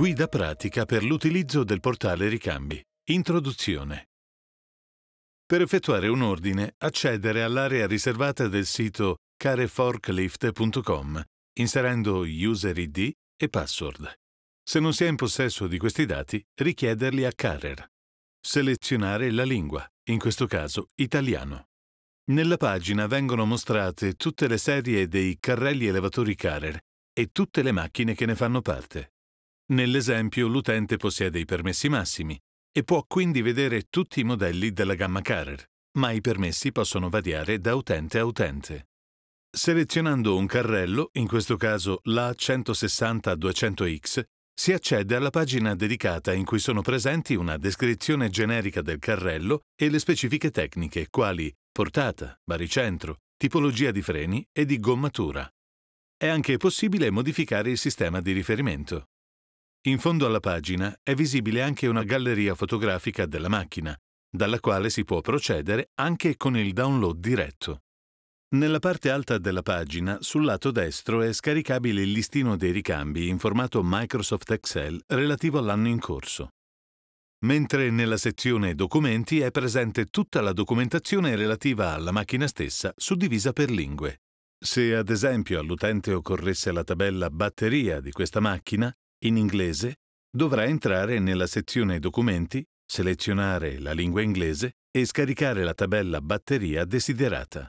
Guida pratica per l'utilizzo del portale ricambi. Introduzione. Per effettuare un ordine, accedere all'area riservata del sito careforklift.com inserendo user ID e password. Se non si è in possesso di questi dati, richiederli a Carer. Selezionare la lingua, in questo caso italiano. Nella pagina vengono mostrate tutte le serie dei carrelli elevatori Carer e tutte le macchine che ne fanno parte. Nell'esempio l'utente possiede i permessi massimi e può quindi vedere tutti i modelli della gamma Carrer, ma i permessi possono variare da utente a utente. Selezionando un carrello, in questo caso l'A160-200X, si accede alla pagina dedicata in cui sono presenti una descrizione generica del carrello e le specifiche tecniche quali portata, baricentro, tipologia di freni e di gommatura. È anche possibile modificare il sistema di riferimento. In fondo alla pagina è visibile anche una galleria fotografica della macchina, dalla quale si può procedere anche con il download diretto. Nella parte alta della pagina, sul lato destro, è scaricabile il listino dei ricambi in formato Microsoft Excel relativo all'anno in corso. Mentre nella sezione Documenti è presente tutta la documentazione relativa alla macchina stessa, suddivisa per lingue. Se ad esempio all'utente occorresse la tabella batteria di questa macchina, in inglese, dovrà entrare nella sezione Documenti, selezionare la lingua inglese e scaricare la tabella batteria desiderata.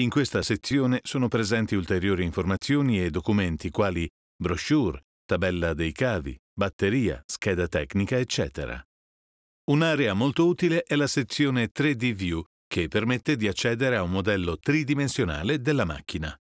In questa sezione sono presenti ulteriori informazioni e documenti quali brochure, tabella dei cavi, batteria, scheda tecnica, eccetera. Un'area molto utile è la sezione 3D View, che permette di accedere a un modello tridimensionale della macchina.